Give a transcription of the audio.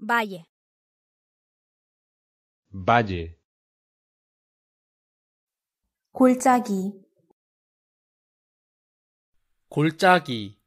Valle. Valle. 골짜기. 골짜기.